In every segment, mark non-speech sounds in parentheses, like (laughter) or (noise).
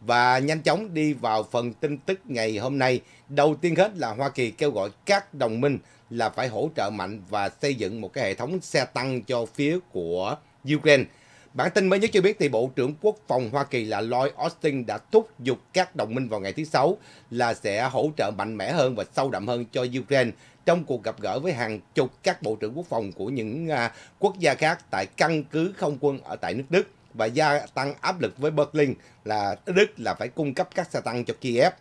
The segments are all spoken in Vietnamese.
Và nhanh chóng đi vào phần tin tức ngày hôm nay. Đầu tiên hết là Hoa Kỳ kêu gọi các đồng minh là phải hỗ trợ mạnh và xây dựng một cái hệ thống xe tăng cho phía của Ukraine. Bản tin mới nhất cho biết thì Bộ trưởng Quốc phòng Hoa Kỳ là Lloyd Austin đã thúc giục các đồng minh vào ngày thứ Sáu là sẽ hỗ trợ mạnh mẽ hơn và sâu đậm hơn cho Ukraine trong cuộc gặp gỡ với hàng chục các bộ trưởng quốc phòng của những à, quốc gia khác tại căn cứ không quân ở tại nước Đức và gia tăng áp lực với Berlin là Đức là phải cung cấp các xe tăng cho Kiev.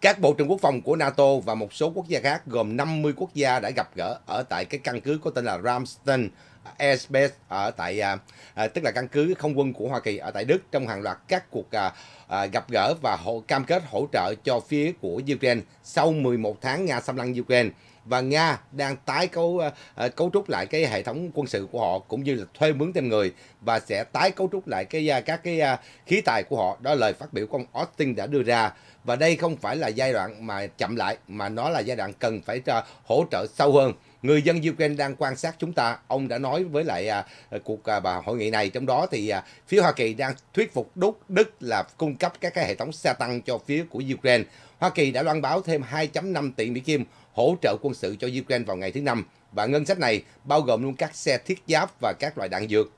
Các bộ trưởng quốc phòng của NATO và một số quốc gia khác gồm 50 quốc gia đã gặp gỡ ở tại cái căn cứ có tên là Ramstein Airspace ở tại à, à, tức là căn cứ không quân của Hoa Kỳ ở tại Đức trong hàng loạt các cuộc à, à, gặp gỡ và hộ, cam kết hỗ trợ cho phía của Ukraine sau 11 tháng Nga xâm lăng Ukraine và Nga đang tái cấu ờ, ờ, cấu trúc lại cái hệ thống quân sự của họ cũng như là thuê mướn thêm người và sẽ tái cấu trúc lại cái ờ, các cái khí tài của họ. Đó là lời phát biểu của ông Austin đã đưa ra và đây không phải là giai đoạn mà chậm lại mà nó là giai đoạn cần phải hỗ trợ sâu hơn người dân Ukraine đang quan sát chúng ta. Ông đã nói với lại cuộc bà hội nghị này trong đó thì phía Hoa Kỳ đang thuyết phục Đức Đức là cung cấp các cái hệ thống xe tăng cho phía của Ukraine. Hoa Kỳ đã loan báo thêm 2.5 tỷ Mỹ Kim hỗ trợ quân sự cho Ukraine vào ngày thứ Năm và ngân sách này bao gồm luôn các xe thiết giáp và các loại đạn dược.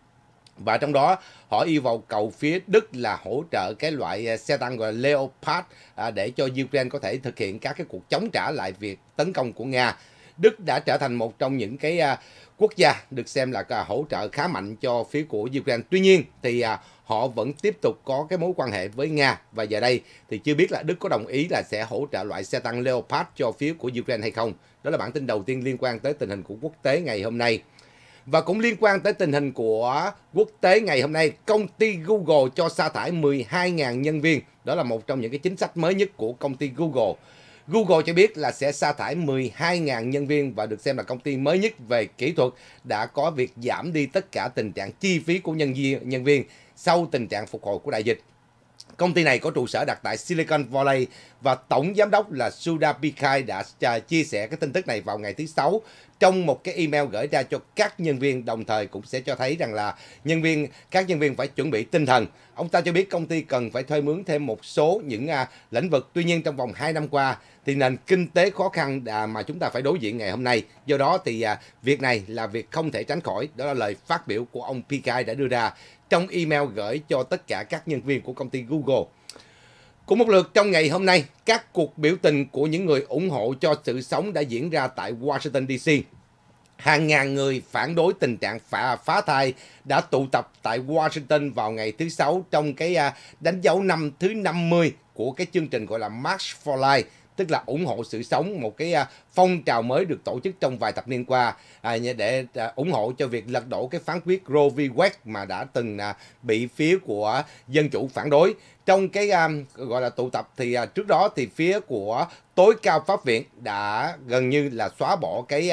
Và trong đó họ yêu vào cầu phía Đức là hỗ trợ cái loại à, xe tăng gọi Leopard à, để cho Ukraine có thể thực hiện các cái cuộc chống trả lại việc tấn công của Nga Đức đã trở thành một trong những cái à, quốc gia được xem là à, hỗ trợ khá mạnh cho phía của Ukraine. Tuy nhiên thì à, họ vẫn tiếp tục có cái mối quan hệ với Nga và giờ đây thì chưa biết là Đức có đồng ý là sẽ hỗ trợ loại xe tăng Leopard cho phía của Ukraine hay không. Đó là bản tin đầu tiên liên quan tới tình hình của quốc tế ngày hôm nay. Và cũng liên quan tới tình hình của quốc tế ngày hôm nay, công ty Google cho sa thải 12.000 nhân viên. Đó là một trong những cái chính sách mới nhất của công ty Google. Google cho biết là sẽ sa thải 12.000 nhân viên và được xem là công ty mới nhất về kỹ thuật đã có việc giảm đi tất cả tình trạng chi phí của nhân viên nhân viên sau tình trạng phục hồi của đại dịch. Công ty này có trụ sở đặt tại Silicon Valley và tổng giám đốc là Sudha Pichai đã à, chia sẻ cái tin tức này vào ngày thứ sáu trong một cái email gửi ra cho các nhân viên đồng thời cũng sẽ cho thấy rằng là nhân viên các nhân viên phải chuẩn bị tinh thần. Ông ta cho biết công ty cần phải thuê mướn thêm một số những à, lĩnh vực. Tuy nhiên trong vòng 2 năm qua thì nền kinh tế khó khăn mà chúng ta phải đối diện ngày hôm nay. Do đó thì à, việc này là việc không thể tránh khỏi. Đó là lời phát biểu của ông Pichai đã đưa ra trong email gửi cho tất cả các nhân viên của công ty Google. Cũng một lượt trong ngày hôm nay, các cuộc biểu tình của những người ủng hộ cho sự sống đã diễn ra tại Washington DC. Hàng ngàn người phản đối tình trạng phá, phá thai đã tụ tập tại Washington vào ngày thứ Sáu trong cái à, đánh dấu năm thứ 50 của cái chương trình gọi là March for Life tức là ủng hộ sự sống một cái à, phong trào mới được tổ chức trong vài thập niên qua à, để à, ủng hộ cho việc lật đổ cái phán quyết Roe v. Wade mà đã từng bị phía của dân chủ phản đối trong cái gọi là tụ tập thì trước đó thì phía của tối cao pháp viện đã gần như là xóa bỏ cái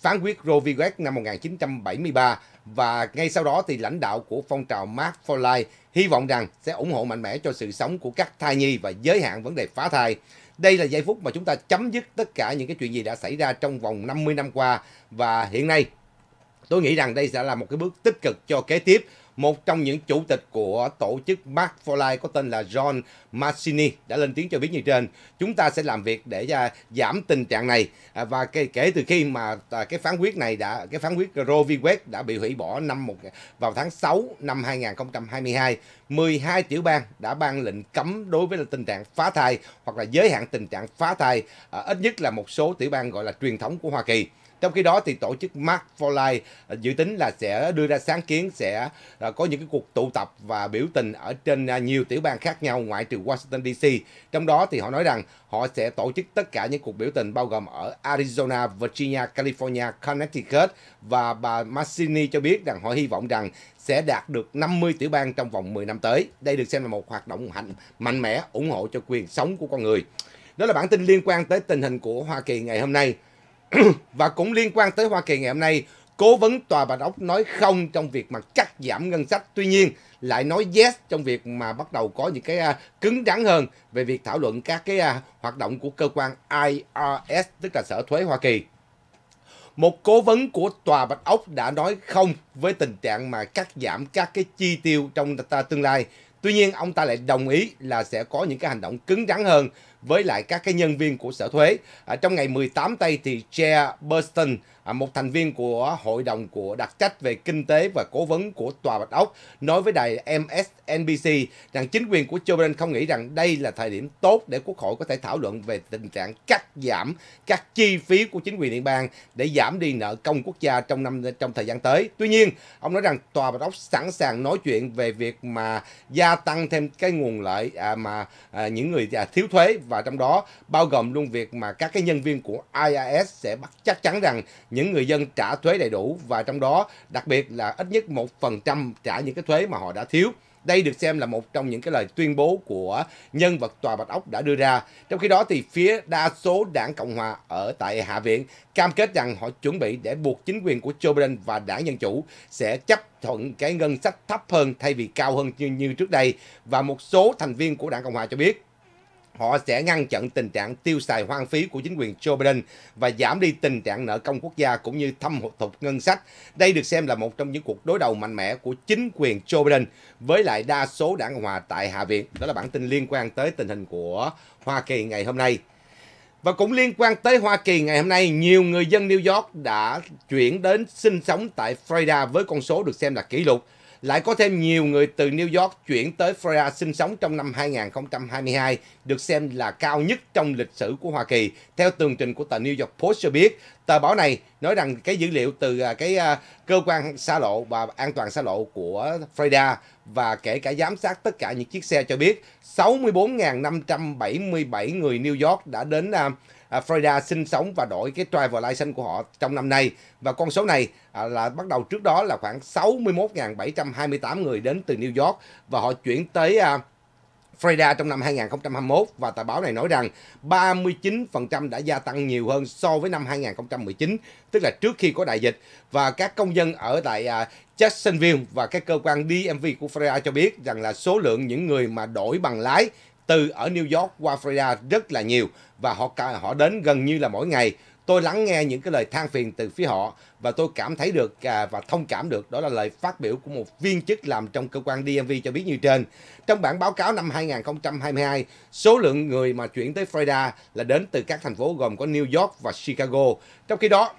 phán quyết Roe v. Wade năm 1973 và ngay sau đó thì lãnh đạo của phong trào Mark for Life hy vọng rằng sẽ ủng hộ mạnh mẽ cho sự sống của các thai nhi và giới hạn vấn đề phá thai. Đây là giây phút mà chúng ta chấm dứt tất cả những cái chuyện gì đã xảy ra trong vòng 50 năm qua và hiện nay tôi nghĩ rằng đây sẽ là một cái bước tích cực cho kế tiếp một trong những chủ tịch của tổ chức Mark for Life có tên là John Mancini đã lên tiếng cho biết như trên chúng ta sẽ làm việc để à, giảm tình trạng này à, và kể, kể từ khi mà à, cái phán quyết này đã cái phán quyết Roe v Wade đã bị hủy bỏ năm một vào tháng 6 năm 2022 12 tiểu bang đã ban lệnh cấm đối với tình trạng phá thai hoặc là giới hạn tình trạng phá thai ít nhất là một số tiểu bang gọi là truyền thống của Hoa Kỳ trong khi đó thì tổ chức Mark for Life ờ, dự tính là sẽ đưa ra sáng kiến sẽ ờ, có những cái cuộc tụ tập và biểu tình ở trên ờ, nhiều tiểu bang khác nhau ngoại trừ Washington DC. Trong đó thì họ nói rằng họ sẽ tổ chức tất cả những cuộc biểu tình bao gồm ở Arizona, Virginia, California, Connecticut và bà Massini cho biết rằng họ hy vọng rằng sẽ đạt được 50 tiểu bang trong vòng 10 năm tới. Đây được xem là một hoạt động hạnh mạnh mẽ ủng hộ cho quyền sống của con người. Đó là bản tin liên quan tới tình hình của Hoa Kỳ ngày hôm nay. (coughs) và cũng liên quan tới Hoa Kỳ ngày hôm nay, cố vấn tòa Bạch Ốc nói không trong việc mà cắt giảm ngân sách. Tuy nhiên, lại nói yes trong việc mà bắt đầu có những cái à, cứng rắn hơn về việc thảo luận các cái à, hoạt động của cơ quan IRS, tức là Sở Thuế Hoa Kỳ. Một cố vấn của Tòa Bạch Ốc đã nói không với tình trạng mà cắt giảm các cái chi tiêu trong tương lai. Tuy nhiên, ông ta lại đồng ý là sẽ có những cái hành động cứng rắn hơn với lại các cái nhân viên của sở thuế. À, trong ngày 18 tây thì Chair Burston À, một thành viên của hội đồng của đặc trách về kinh tế và cố vấn của Tòa Bạch Ốc, nói với đài MSNBC rằng chính quyền của Joe Biden không nghĩ rằng đây là thời điểm tốt để Quốc hội có thể thảo luận về tình trạng cắt giảm các chi phí của chính quyền liên bang để giảm đi nợ công quốc gia trong năm trong thời gian tới. Tuy nhiên, ông nói rằng Tòa Bạch Ốc sẵn sàng nói chuyện về việc mà gia tăng thêm cái nguồn lợi à, mà à, những người à, thiếu thuế và trong đó bao gồm luôn việc mà các cái nhân viên của IRS sẽ bắt chắc chắn rằng những những người dân trả thuế đầy đủ và trong đó đặc biệt là ít nhất 1% trả những cái thuế mà họ đã thiếu. Đây được xem là một trong những cái lời tuyên bố của nhân vật tòa Bạch Ốc đã đưa ra. Trong khi đó thì phía đa số đảng Cộng Hòa ở tại Hạ viện cam kết rằng họ chuẩn bị để buộc chính quyền của Joe Biden và đảng Dân Chủ sẽ chấp thuận cái ngân sách thấp hơn thay vì cao hơn như, như trước đây. Và một số thành viên của đảng Cộng Hòa cho biết họ sẽ ngăn chặn tình trạng tiêu xài hoang phí của chính quyền Joe Biden và giảm đi tình trạng nợ công quốc gia cũng như thâm hụt thục ngân sách. Đây được xem là một trong những cuộc đối đầu mạnh mẽ của chính quyền Joe Biden với lại đa số đảng Hòa tại Hạ viện. Đó là bản tin liên quan tới tình hình của Hoa Kỳ ngày hôm nay. Và cũng liên quan tới Hoa Kỳ ngày hôm nay, nhiều người dân New York đã chuyển đến sinh sống tại Florida với con số được xem là kỷ lục. Lại có thêm nhiều người từ New York chuyển tới Florida sinh sống trong năm 2022, được xem là cao nhất trong lịch sử của Hoa Kỳ. Theo tường trình của tờ New York Post cho biết, tờ báo này nói rằng cái dữ liệu từ à, cái à, cơ quan xa lộ và an toàn xa lộ của Florida và kể cả giám sát tất cả những chiếc xe cho biết 64.577 người New York đã đến à, À, Florida sinh sống và đổi cái driver license của họ trong năm nay. Và con số này à, là bắt đầu trước đó là khoảng 61.728 người đến từ New York và họ chuyển tới à, Florida trong năm 2021 và tờ báo này nói rằng 39% đã gia tăng nhiều hơn so với năm 2019, tức là trước khi có đại dịch. Và các công dân ở tại Jacksonville và các cơ quan DMV của Florida cho biết rằng là số lượng những người mà đổi bằng lái từ ở New York qua Florida rất là nhiều và họ họ đến gần như là mỗi ngày tôi lắng nghe những cái lời than phiền từ phía họ và tôi cảm thấy được à, và thông cảm được đó là lời phát biểu của một viên chức làm trong cơ quan DMV cho biết như trên. Trong bản báo cáo năm 2022, số lượng người mà chuyển tới Florida là đến từ các thành phố gồm có New York và Chicago. Trong khi đó,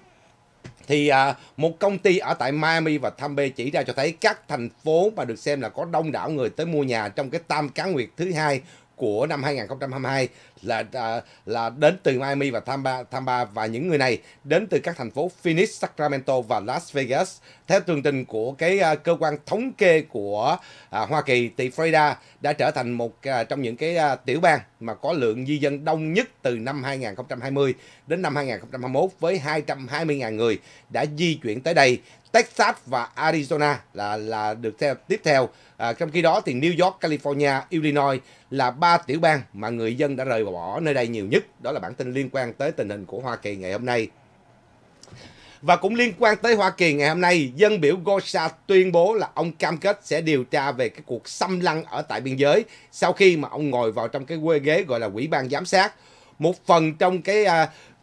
thì à, một công ty ở tại Miami và Tampa chỉ ra cho thấy các thành phố mà được xem là có đông đảo người tới mua nhà trong cái tam cá nguyệt thứ hai của năm 2022 là à, là đến từ Miami và Tampa Tampa và những người này đến từ các thành phố Phoenix, Sacramento và Las Vegas. Theo tường trình của cái à, cơ quan thống kê của à, Hoa Kỳ thì Florida đã trở thành một à, trong những cái à, tiểu bang mà có lượng di dân đông nhất từ năm 2020 đến năm 2021 với 220.000 người đã di chuyển tới đây Texas và Arizona là là được theo tiếp theo. À, trong khi đó thì New York, California, Illinois là ba tiểu bang mà người dân đã rời bỏ nơi đây nhiều nhất. Đó là bản tin liên quan tới tình hình của Hoa Kỳ ngày hôm nay. Và cũng liên quan tới Hoa Kỳ ngày hôm nay, dân biểu Gosha tuyên bố là ông cam kết sẽ điều tra về cái cuộc xâm lăng ở tại biên giới sau khi mà ông ngồi vào trong cái quê ghế gọi là quỹ ban giám sát. Một phần trong cái uh,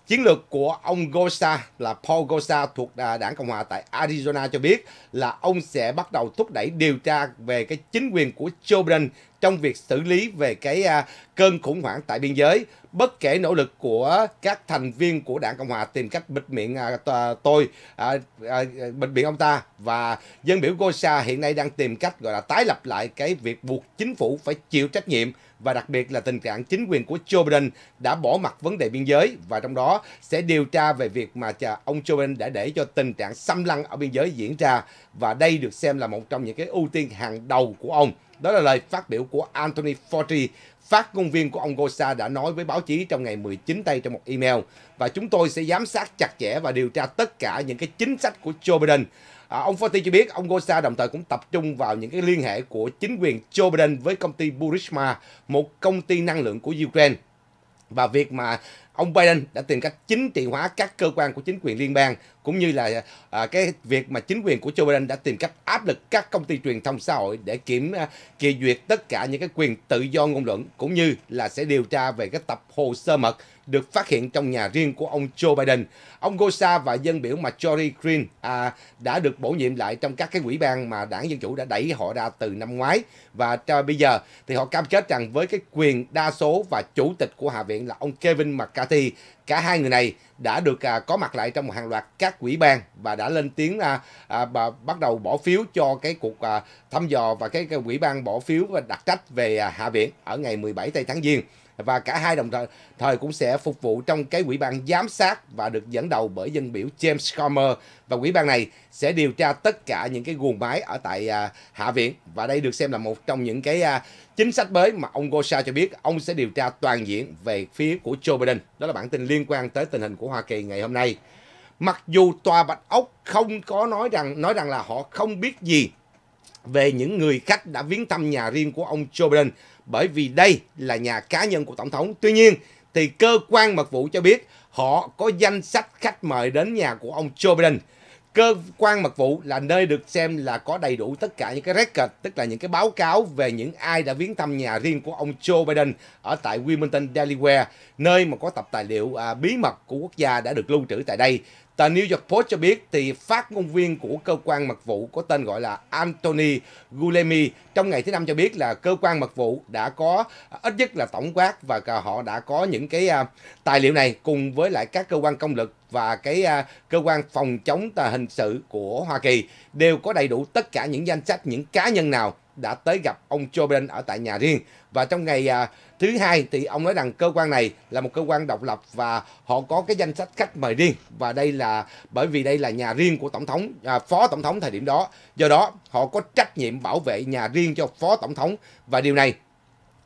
Chiến lược của ông Gosta là Paul Gosta thuộc à, đảng Cộng hòa tại Arizona cho biết là ông sẽ bắt đầu thúc đẩy điều tra về cái chính quyền của Joe Biden trong việc xử lý về cái à, cơn khủng hoảng tại biên giới. Bất kể nỗ lực của các thành viên của đảng Cộng hòa tìm cách bịt miệng à, tôi, bịt miệng ông ta và dân biểu Gosta hiện nay đang tìm cách gọi là tái lập lại cái việc buộc chính phủ phải chịu trách nhiệm và đặc biệt là tình trạng chính quyền của Joe Biden đã bỏ mặt vấn đề biên giới và trong đó sẽ điều tra về việc mà ông Joe Biden đã để cho tình trạng xâm lăng ở biên giới diễn ra và đây được xem là một trong những cái ưu tiên hàng đầu của ông. Đó là lời phát biểu của Anthony Fauci, phát ngôn viên của ông Gosa đã nói với báo chí trong ngày 19 tây trong một email và chúng tôi sẽ giám sát chặt chẽ và điều tra tất cả những cái chính sách của Joe Biden À, ông Forty cho biết ông Gosa đồng thời cũng tập trung vào những cái liên hệ của chính quyền Joe Biden với công ty Burisma, một công ty năng lượng của Ukraine. Và việc mà ông Biden đã tìm cách chính trị hóa các cơ quan của chính quyền liên bang cũng như là à, cái việc mà chính quyền của Joe Biden đã tìm cách áp lực các công ty truyền thông xã hội để kiểm à, kỳ duyệt tất cả những cái quyền tự do ngôn luận cũng như là sẽ điều tra về cái tập hồ sơ mật được phát hiện trong nhà riêng của ông Joe Biden. Ông Gosa và dân biểu mà Tory Green à, đã được bổ nhiệm lại trong các cái quỹ ban mà đảng Dân Chủ đã đẩy họ ra từ năm ngoái. Và cho bây giờ thì họ cam kết rằng với cái quyền đa số và chủ tịch của Hạ viện là ông Kevin McCarthy, cả hai người này đã được à, có mặt lại trong một hàng loạt các quỹ ban và đã lên tiếng à, à, bà, bắt đầu bỏ phiếu cho cái cuộc à, thăm dò và cái, cái quỹ ban bỏ phiếu và đặc trách về à, Hạ viện ở ngày 17 tây tháng Giêng và cả hai đồng thời, thời cũng sẽ phục vụ trong cái quỹ ban giám sát và được dẫn đầu bởi dân biểu James Comer và quỹ ban này sẽ điều tra tất cả những cái guồng máy ở tại à, Hạ viện và đây được xem là một trong những cái à, chính sách mới mà ông Gosha cho biết ông sẽ điều tra toàn diện về phía của Joe Biden. Đó là bản tin liên quan tới tình hình của Hoa Kỳ ngày hôm nay. Mặc dù tòa Bạch Ốc không có nói rằng nói rằng là họ không biết gì về những người khách đã viếng thăm nhà riêng của ông Joe Biden bởi vì đây là nhà cá nhân của Tổng thống. Tuy nhiên, thì cơ quan mật vụ cho biết họ có danh sách khách mời đến nhà của ông Joe Biden. Cơ quan mật vụ là nơi được xem là có đầy đủ tất cả những cái record, tức là những cái báo cáo về những ai đã viếng thăm nhà riêng của ông Joe Biden ở tại Wilmington, Delaware, nơi mà có tập tài liệu à, bí mật của quốc gia đã được lưu trữ tại đây. Tờ New York Post cho biết thì phát ngôn viên của cơ quan mật vụ có tên gọi là Anthony Gulemi trong ngày thứ năm cho biết là cơ quan mật vụ đã có ít nhất là tổng quát và họ đã có những cái à, tài liệu này cùng với lại các cơ quan công lực và cái à, cơ quan phòng chống tà hình sự của Hoa Kỳ đều có đầy đủ tất cả những danh sách những cá nhân nào đã tới gặp ông Joe Biden ở tại nhà riêng và trong ngày à, Thứ hai thì ông nói rằng cơ quan này là một cơ quan độc lập và họ có cái danh sách khách mời riêng và đây là bởi vì đây là nhà riêng của tổng thống à, phó tổng thống thời điểm đó. Do đó họ có trách nhiệm bảo vệ nhà riêng cho phó tổng thống và điều này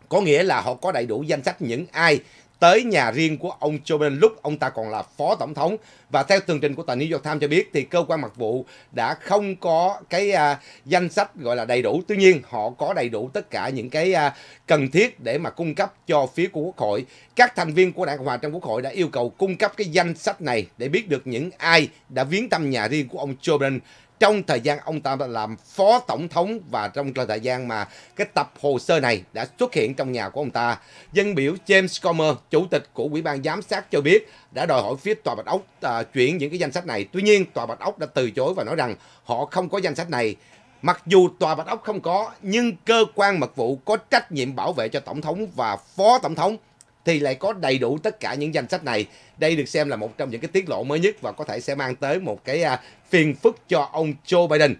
có nghĩa là họ có đầy đủ danh sách những ai tới nhà riêng của ông Joe Biden lúc ông ta còn là phó tổng thống và theo tường trình của tờ New York Times cho biết thì cơ quan mật vụ đã không có cái à, danh sách gọi là đầy đủ tuy nhiên họ có đầy đủ tất cả những cái à, cần thiết để mà cung cấp cho phía của quốc hội các thành viên của đảng cộng hòa trong quốc hội đã yêu cầu cung cấp cái danh sách này để biết được những ai đã viếng thăm nhà riêng của ông Joe Biden trong thời gian ông ta làm phó tổng thống và trong thời gian mà cái tập hồ sơ này đã xuất hiện trong nhà của ông ta. Dân biểu James Comer, chủ tịch của Ủy ban giám sát cho biết đã đòi hỏi phía Tòa Bạch Ốc à, chuyển những cái danh sách này. Tuy nhiên, Tòa Bạch Ốc đã từ chối và nói rằng họ không có danh sách này. Mặc dù Tòa Bạch Ốc không có, nhưng cơ quan mật vụ có trách nhiệm bảo vệ cho Tổng thống và Phó Tổng thống thì lại có đầy đủ tất cả những danh sách này. Đây được xem là một trong những cái tiết lộ mới nhất và có thể sẽ mang tới một cái à, phiền phức cho ông Joe Biden.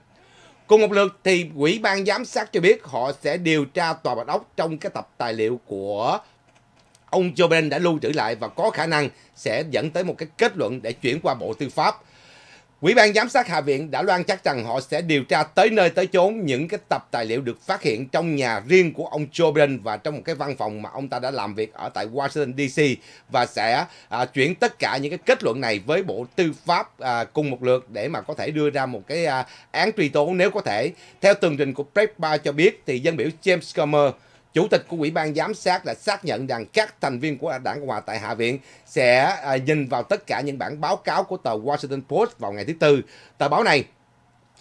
Cùng một lượt thì Ủy ban giám sát cho biết họ sẽ điều tra tòa bạch ốc trong cái tập tài liệu của ông Joe Biden đã lưu trữ lại và có khả năng sẽ dẫn tới một cái kết luận để chuyển qua Bộ Tư pháp. Quỹ ban giám sát Hạ viện đã loan chắc rằng họ sẽ điều tra tới nơi tới chốn những cái tập tài liệu được phát hiện trong nhà riêng của ông Joe Biden và trong một cái văn phòng mà ông ta đã làm việc ở tại Washington DC và sẽ à, chuyển tất cả những cái kết luận này với Bộ Tư pháp à, cùng một lượt để mà có thể đưa ra một cái à, án truy tố nếu có thể. Theo tường trình của Breitbart cho biết thì dân biểu James Comer Chủ tịch của Ủy ban Giám sát đã xác nhận rằng các thành viên của Đảng Cộng hòa tại Hạ viện sẽ à, nhìn vào tất cả những bản báo cáo của tờ Washington Post vào ngày thứ Tư. Tờ báo này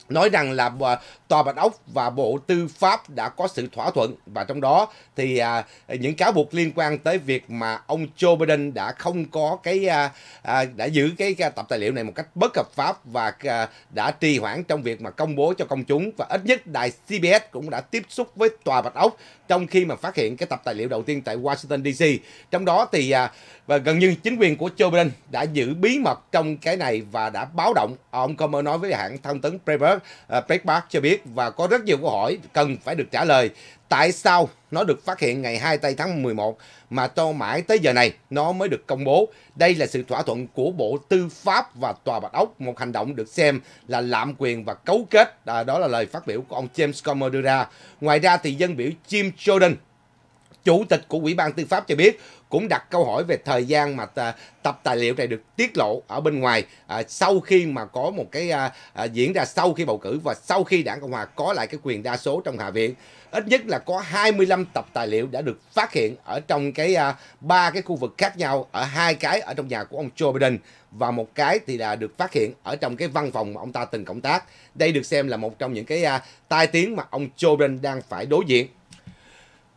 nói rằng là à, tòa bạch ốc và bộ tư pháp đã có sự thỏa thuận và trong đó thì à, những cáo buộc liên quan tới việc mà ông Joe Biden đã không có cái à, à, đã giữ cái, cái tập tài liệu này một cách bất hợp pháp và à, đã trì hoãn trong việc mà công bố cho công chúng và ít nhất đài CBS cũng đã tiếp xúc với tòa bạch ốc trong khi mà phát hiện cái tập tài liệu đầu tiên tại Washington DC trong đó thì à, và gần như chính quyền của Joe Biden đã giữ bí mật trong cái này và đã báo động ông Comer nói với hãng thông tấn Bloomberg À, Breitbart cho biết và có rất nhiều câu hỏi cần phải được trả lời. Tại sao nó được phát hiện ngày 2 tây tháng 11 mà cho mãi tới giờ này nó mới được công bố? Đây là sự thỏa thuận của Bộ Tư pháp và Tòa Bạch Ốc, một hành động được xem là lạm quyền và cấu kết. À, đó là lời phát biểu của ông James Comer đưa ra. Ngoài ra thì dân biểu Jim Jordan Chủ tịch của Ủy ban Tư pháp cho biết cũng đặt câu hỏi về thời gian mà tập tài liệu này được tiết lộ ở bên ngoài à, sau khi mà có một cái à, à, diễn ra sau khi bầu cử và sau khi đảng Cộng Hòa có lại cái quyền đa số trong Hạ viện. Ít nhất là có 25 tập tài liệu đã được phát hiện ở trong cái à, ba à, cái khu vực khác nhau ở hai cái ở trong nhà của ông Joe Biden và một cái thì là được phát hiện ở trong cái văn phòng mà ông ta từng cộng tác. Đây được xem là một trong những cái à, tai tiếng mà ông Joe Biden đang phải đối diện.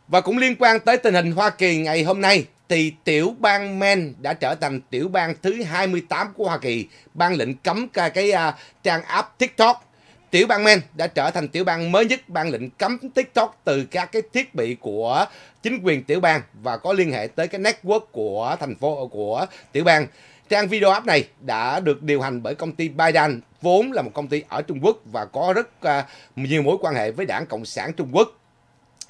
Và cũng liên quan tới tình hình Hoa Kỳ ngày hôm nay thì tiểu bang Maine đã trở thành tiểu bang thứ 28 của Hoa Kỳ ban lệnh cấm cái, cái à, uh, trang app TikTok. Tiểu bang Maine đã trở thành tiểu bang mới nhất ban lệnh cấm TikTok từ các cái thiết bị của chính quyền tiểu bang và có liên hệ tới cái network của thành phố của tiểu bang. Trang video app này đã được điều hành bởi công ty Baidan, vốn là một công ty ở Trung Quốc và có rất uh, nhiều mối quan hệ với đảng Cộng sản Trung Quốc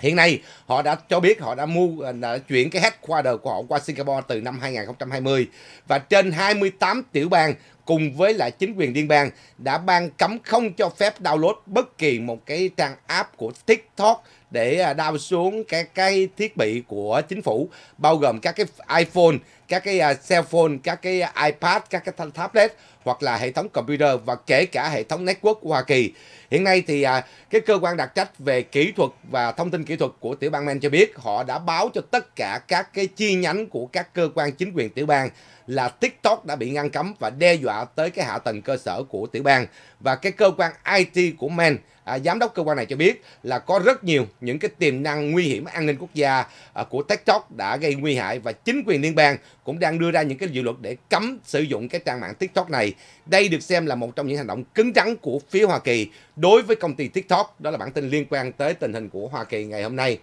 Hiện nay họ đã cho biết họ đã mua à, đã chuyển cái headquarter của họ qua Singapore từ năm 2020 và trên 28 tiểu bang cùng với lại chính quyền liên bang đã ban cấm không cho phép download bất kỳ một cái trang app của TikTok để à, đao xuống cái cái thiết bị của chính phủ bao gồm các cái iPhone, các cái uh, cell phone, các cái iPad, các cái tablet hoặc là hệ thống computer và kể cả hệ thống network của Hoa Kỳ. Hiện nay thì à, cái cơ quan đặc trách về kỹ thuật và thông tin kỹ thuật của tiểu bang Maine cho biết họ đã báo cho tất cả các cái chi nhánh của các cơ quan chính quyền tiểu bang là TikTok đã bị ngăn cấm và đe dọa tới cái hạ tầng cơ sở của tiểu bang. Và cái cơ quan IT của Maine, à, giám đốc cơ quan này cho biết là có rất nhiều những cái tiềm năng nguy hiểm an ninh quốc gia à, của TikTok đã gây nguy hại và chính quyền liên bang cũng đang đưa ra những cái dự luật để cấm sử dụng cái trang mạng TikTok này. Đây được xem là một trong những hành động cứng rắn của phía Hoa Kỳ đối với công ty TikTok. Đó là bản tin liên quan tới tình hình của Hoa Kỳ ngày hôm nay.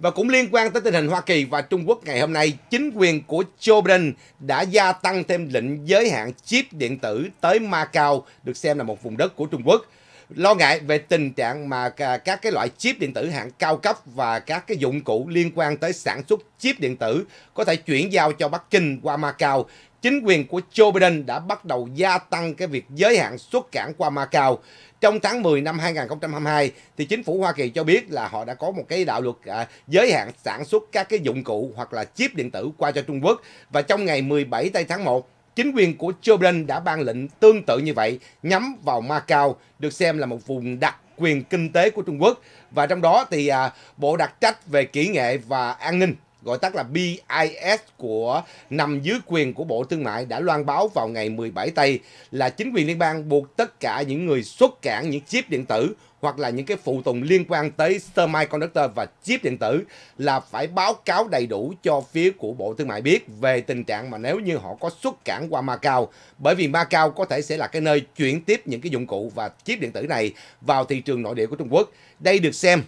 Và cũng liên quan tới tình hình Hoa Kỳ và Trung Quốc ngày hôm nay, chính quyền của Joe Biden đã gia tăng thêm lệnh giới hạn chip điện tử tới Macau, được xem là một vùng đất của Trung Quốc. Lo ngại về tình trạng mà các cái loại chip điện tử hạng cao cấp và các cái dụng cụ liên quan tới sản xuất chip điện tử có thể chuyển giao cho Bắc Kinh qua Macau, chính quyền của Joe Biden đã bắt đầu gia tăng cái việc giới hạn xuất cảng qua Macau. Trong tháng 10 năm 2022 thì chính phủ Hoa Kỳ cho biết là họ đã có một cái đạo luật à, giới hạn sản xuất các cái dụng cụ hoặc là chip điện tử qua cho Trung Quốc và trong ngày 17 tây tháng 1 chính quyền của Joe Biden đã ban lệnh tương tự như vậy nhắm vào Macau được xem là một vùng đặc quyền kinh tế của Trung Quốc và trong đó thì à, Bộ đặc trách về kỹ nghệ và an ninh gọi tắt là BIS của nằm dưới quyền của Bộ Thương mại đã loan báo vào ngày 17 Tây là chính quyền liên bang buộc tất cả những người xuất cảng những chip điện tử hoặc là những cái phụ tùng liên quan tới semiconductor và chip điện tử là phải báo cáo đầy đủ cho phía của Bộ Thương mại biết về tình trạng mà nếu như họ có xuất cảng qua Macau bởi vì Macau có thể sẽ là cái nơi chuyển tiếp những cái dụng cụ và chip điện tử này vào thị trường nội địa của Trung Quốc. Đây được xem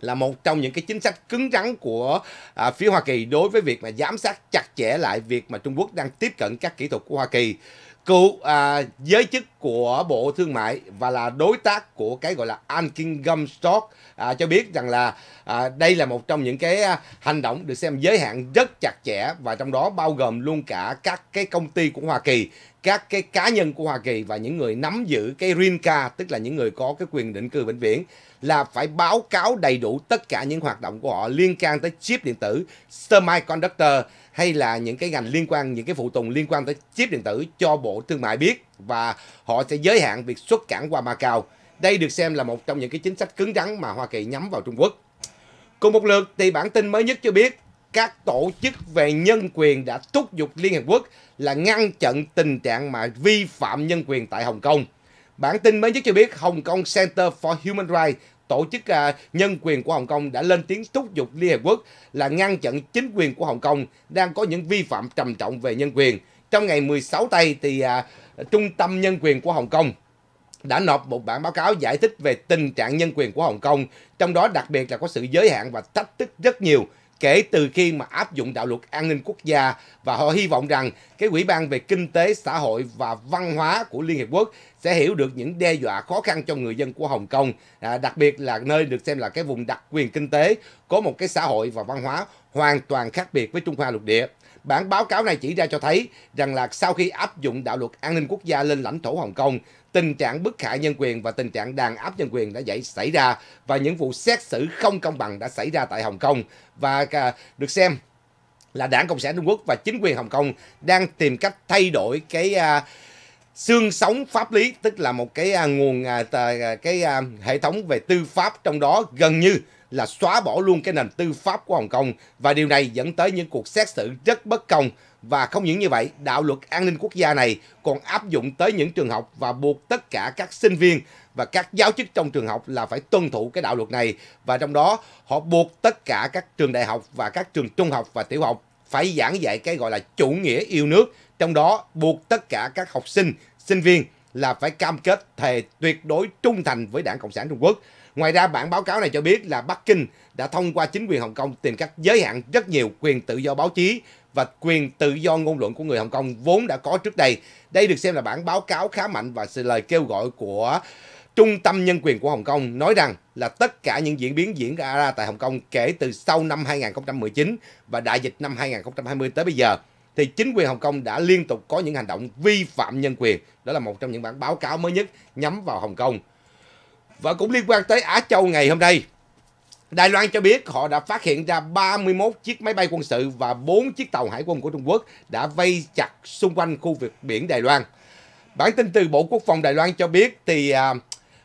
là một trong những cái chính sách cứng rắn của à, phía Hoa Kỳ đối với việc mà giám sát chặt chẽ lại việc mà Trung Quốc đang tiếp cận các kỹ thuật của Hoa Kỳ. Cựu à, giới chức của Bộ Thương mại và là đối tác của cái gọi là An Kingdom Stock à, cho biết rằng là à, đây là một trong những cái à, hành động được xem giới hạn rất chặt chẽ và trong đó bao gồm luôn cả các cái công ty của Hoa Kỳ các cái cá nhân của Hoa Kỳ và những người nắm giữ cái RINCA tức là những người có cái quyền định cư vĩnh viễn là phải báo cáo đầy đủ tất cả những hoạt động của họ liên quan tới chip điện tử, semiconductor hay là những cái ngành liên quan, những cái phụ tùng liên quan tới chip điện tử cho Bộ Thương mại biết và họ sẽ giới hạn việc xuất cảng qua Macau. Đây được xem là một trong những cái chính sách cứng rắn mà Hoa Kỳ nhắm vào Trung Quốc. Cùng một lượt thì bản tin mới nhất cho biết các tổ chức về nhân quyền đã thúc giục Liên Hợp Quốc là ngăn chặn tình trạng mà vi phạm nhân quyền tại Hồng Kông. Bản tin mới nhất cho biết Hồng Kông Center for Human Rights tổ chức uh, nhân quyền của Hồng Kông đã lên tiếng thúc giục Liên Hợp Quốc là ngăn chặn chính quyền của Hồng Kông đang có những vi phạm trầm trọng về nhân quyền. Trong ngày 16 tây thì uh, Trung tâm Nhân quyền của Hồng Kông đã nộp một bản báo cáo giải thích về tình trạng nhân quyền của Hồng Kông, trong đó đặc biệt là có sự giới hạn và thách thức rất nhiều kể từ khi mà áp dụng đạo luật an ninh quốc gia và họ hy vọng rằng cái quỹ ban về kinh tế, xã hội và văn hóa của Liên Hiệp Quốc sẽ hiểu được những đe dọa khó khăn cho người dân của Hồng Kông, à, đặc biệt là nơi được xem là cái vùng đặc quyền kinh tế, có một cái xã hội và văn hóa hoàn toàn khác biệt với Trung Hoa lục địa. Bản báo cáo này chỉ ra cho thấy rằng là sau khi áp dụng đạo luật an ninh quốc gia lên lãnh thổ Hồng Kông tình trạng bức hại nhân quyền và tình trạng đàn áp nhân quyền đã dậy xảy ra và những vụ xét xử không công bằng đã xảy ra tại Hồng Kông và được xem là Đảng Cộng sản Trung Quốc và chính quyền Hồng Kông đang tìm cách thay đổi cái à, xương sống pháp lý tức là một cái à, nguồn à, cái hệ thống về tư pháp trong đó gần như là xóa bỏ luôn cái nền tư pháp của Hồng Kông và điều này dẫn tới những cuộc xét xử rất bất công và không những như vậy, đạo luật an ninh quốc gia này còn áp dụng tới những trường học và buộc tất cả các sinh viên và các giáo chức trong trường học là phải tuân thủ cái đạo luật này và trong đó họ buộc tất cả các trường đại học và các trường trung học và tiểu học phải giảng dạy cái gọi là chủ nghĩa yêu nước, trong đó buộc tất cả các học sinh, sinh viên là phải cam kết thề tuyệt đối trung thành với Đảng Cộng sản Trung Quốc. Ngoài ra, bản báo cáo này cho biết là Bắc Kinh đã thông qua chính quyền Hồng Kông tìm cách giới hạn rất nhiều quyền tự do báo chí và quyền tự do ngôn luận của người Hồng Kông vốn đã có trước đây. Đây được xem là bản báo cáo khá mạnh và sự lời kêu gọi của Trung tâm Nhân quyền của Hồng Kông nói rằng là tất cả những diễn biến diễn ra tại Hồng Kông kể từ sau năm 2019 và đại dịch năm 2020 tới bây giờ thì chính quyền Hồng Kông đã liên tục có những hành động vi phạm nhân quyền. Đó là một trong những bản báo cáo mới nhất nhắm vào Hồng Kông. Và cũng liên quan tới Á Châu ngày hôm nay. Đài Loan cho biết họ đã phát hiện ra 31 chiếc máy bay quân sự và 4 chiếc tàu hải quân của Trung Quốc đã vây chặt xung quanh khu vực biển Đài Loan. Bản tin từ Bộ Quốc phòng Đài Loan cho biết thì à,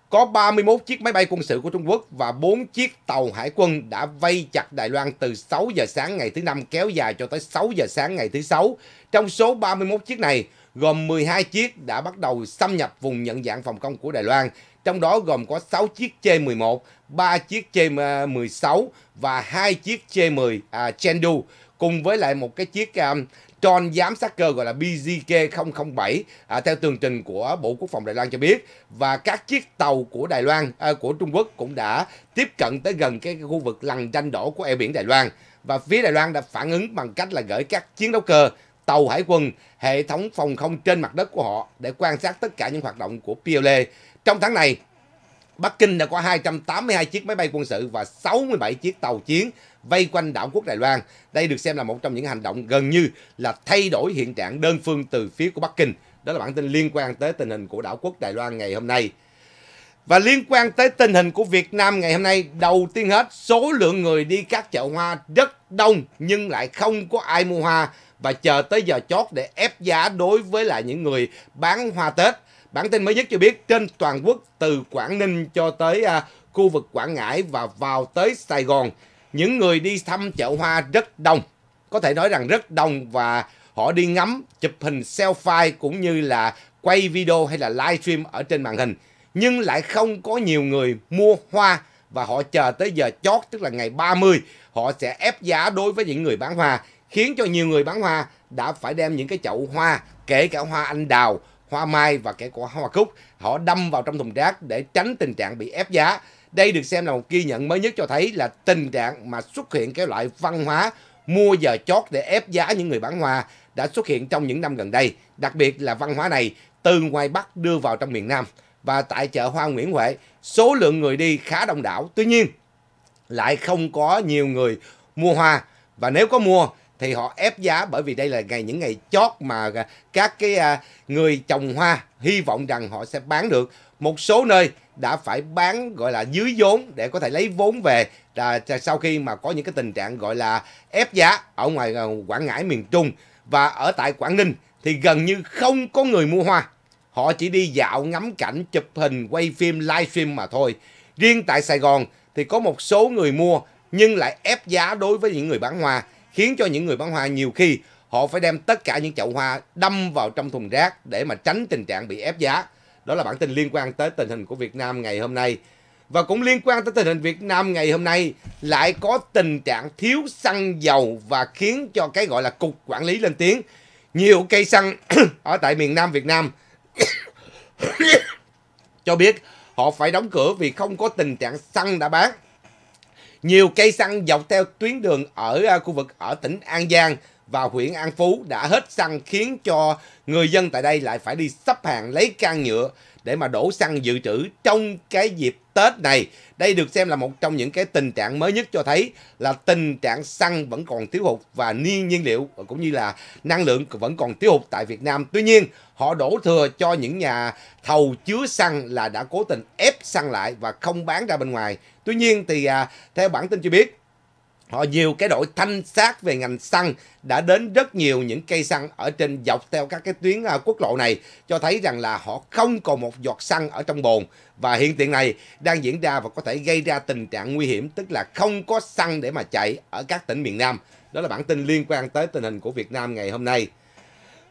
có 31 chiếc máy bay quân sự của Trung Quốc và 4 chiếc tàu hải quân đã vây chặt Đài Loan từ 6 giờ sáng ngày thứ năm kéo dài cho tới 6 giờ sáng ngày thứ sáu. Trong số 31 chiếc này, gồm 12 chiếc đã bắt đầu xâm nhập vùng nhận dạng phòng không của Đài Loan, trong đó gồm có 6 chiếc j 11 3 chiếc j 16 và 2 chiếc j 10 à, Chengdu, cùng với lại một cái chiếc um, à, Tron giám sát cơ gọi là BZK007 à, theo tường trình của Bộ Quốc phòng Đài Loan cho biết và các chiếc tàu của Đài Loan à, của Trung Quốc cũng đã tiếp cận tới gần cái khu vực lằn tranh đổ của eo biển Đài Loan và phía Đài Loan đã phản ứng bằng cách là gửi các chiến đấu cơ tàu hải quân, hệ thống phòng không trên mặt đất của họ để quan sát tất cả những hoạt động của PLA. E. Trong tháng này, Bắc Kinh đã có 282 chiếc máy bay quân sự và 67 chiếc tàu chiến vây quanh đảo quốc Đài Loan. Đây được xem là một trong những hành động gần như là thay đổi hiện trạng đơn phương từ phía của Bắc Kinh. Đó là bản tin liên quan tới tình hình của đảo quốc Đài Loan ngày hôm nay. Và liên quan tới tình hình của Việt Nam ngày hôm nay, đầu tiên hết số lượng người đi các chợ hoa rất đông nhưng lại không có ai mua hoa và chờ tới giờ chót để ép giá đối với lại những người bán hoa Tết. Bản tin mới nhất cho biết trên toàn quốc từ Quảng Ninh cho tới à, khu vực Quảng Ngãi và vào tới Sài Gòn, những người đi thăm chợ hoa rất đông. Có thể nói rằng rất đông và họ đi ngắm, chụp hình selfie cũng như là quay video hay là livestream ở trên màn hình. Nhưng lại không có nhiều người mua hoa và họ chờ tới giờ chót tức là ngày 30 họ sẽ ép giá đối với những người bán hoa khiến cho nhiều người bán hoa đã phải đem những cái chậu hoa, kể cả hoa anh đào, hoa mai và kể cả hoa cúc, họ đâm vào trong thùng rác để tránh tình trạng bị ép giá. Đây được xem là một ghi nhận mới nhất cho thấy là tình trạng mà xuất hiện cái loại văn hóa mua giờ chót để ép giá những người bán hoa đã xuất hiện trong những năm gần đây, đặc biệt là văn hóa này từ ngoài Bắc đưa vào trong miền Nam. Và tại chợ Hoa Nguyễn Huệ, số lượng người đi khá đông đảo, tuy nhiên lại không có nhiều người mua hoa. Và nếu có mua thì họ ép giá bởi vì đây là ngày những ngày chót mà các cái à, người trồng hoa hy vọng rằng họ sẽ bán được một số nơi đã phải bán gọi là dưới vốn để có thể lấy vốn về là sau khi mà có những cái tình trạng gọi là ép giá ở ngoài à, Quảng Ngãi miền Trung và ở tại Quảng Ninh thì gần như không có người mua hoa. Họ chỉ đi dạo ngắm cảnh, chụp hình, quay phim, livestream mà thôi. Riêng tại Sài Gòn thì có một số người mua nhưng lại ép giá đối với những người bán hoa khiến cho những người bán hoa nhiều khi họ phải đem tất cả những chậu hoa đâm vào trong thùng rác để mà tránh tình trạng bị ép giá. Đó là bản tin liên quan tới tình hình của Việt Nam ngày hôm nay. Và cũng liên quan tới tình hình Việt Nam ngày hôm nay lại có tình trạng thiếu xăng dầu và khiến cho cái gọi là cục quản lý lên tiếng. Nhiều cây xăng (coughs) ở tại miền Nam Việt Nam (coughs) cho biết họ phải đóng cửa vì không có tình trạng xăng đã bán. Nhiều cây xăng dọc theo tuyến đường ở à, khu vực ở tỉnh An Giang và huyện An Phú đã hết xăng khiến cho người dân tại đây lại phải đi sắp hàng lấy can nhựa để mà đổ xăng dự trữ trong cái dịp Tết này. Đây được xem là một trong những cái tình trạng mới nhất cho thấy là tình trạng xăng vẫn còn thiếu hụt và nhiên nhiên liệu cũng như là năng lượng vẫn còn thiếu hụt tại Việt Nam. Tuy nhiên, họ đổ thừa cho những nhà thầu chứa xăng là đã cố tình ép xăng lại và không bán ra bên ngoài. Tuy nhiên thì à, theo bản tin cho biết họ nhiều cái đội thanh sát về ngành xăng đã đến rất nhiều những cây xăng ở trên dọc theo các cái tuyến à, quốc lộ này cho thấy rằng là họ không còn một giọt xăng ở trong bồn và hiện tượng này đang diễn ra và có thể gây ra tình trạng nguy hiểm tức là không có xăng để mà chạy ở các tỉnh miền Nam. Đó là bản tin liên quan tới tình hình của Việt Nam ngày hôm nay.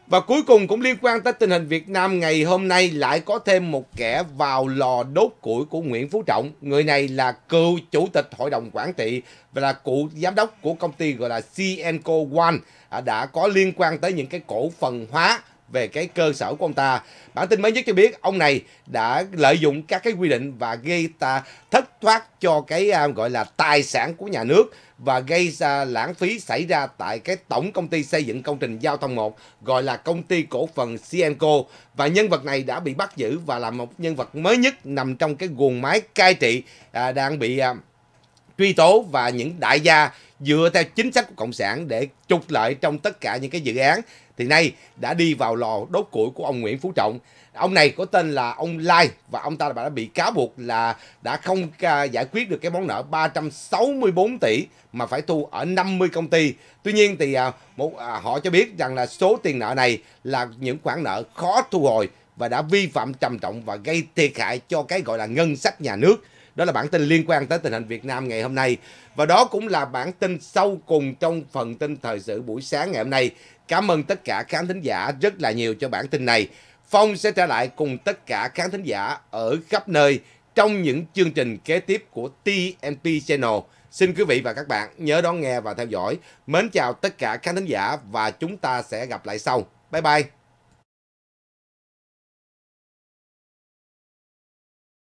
Và cuối cùng cũng liên quan tới tình hình Việt Nam ngày hôm nay lại có thêm một kẻ vào lò đốt củi của Nguyễn Phú Trọng. Người này là cựu chủ tịch hội đồng quản trị và là cựu giám đốc của công ty gọi là CNCO One à, đã có liên quan tới những cái cổ phần hóa về cái cơ sở của ông ta. Bản tin mới nhất cho biết ông này đã lợi dụng các cái quy định và gây ta thất thoát cho cái à, gọi là tài sản của nhà nước và gây ra lãng phí xảy ra tại cái tổng công ty xây dựng công trình giao thông 1 gọi là công ty cổ phần Cienco và nhân vật này đã bị bắt giữ và là một nhân vật mới nhất nằm trong cái guồng máy cai trị à, đang bị à, truy tố và những đại gia dựa theo chính sách của cộng sản để trục lợi trong tất cả những cái dự án thì nay đã đi vào lò đốt củi của ông Nguyễn Phú Trọng ông này có tên là ông Lai và ông ta đã bị cáo buộc là đã không giải quyết được cái món nợ 364 tỷ mà phải thu ở 50 công ty. Tuy nhiên thì à, một à, họ cho biết rằng là số tiền nợ này là những khoản nợ khó thu hồi và đã vi phạm trầm trọng và gây thiệt hại cho cái gọi là ngân sách nhà nước. Đó là bản tin liên quan tới tình hình Việt Nam ngày hôm nay. Và đó cũng là bản tin sâu cùng trong phần tin thời sự buổi sáng ngày hôm nay. Cảm ơn tất cả khán thính giả rất là nhiều cho bản tin này. Phong sẽ trở lại cùng tất cả khán thính giả ở khắp nơi trong những chương trình kế tiếp của TMT Channel. Xin quý vị và các bạn nhớ đón nghe và theo dõi. Mến chào tất cả khán thính giả và chúng ta sẽ gặp lại sau. Bye bye!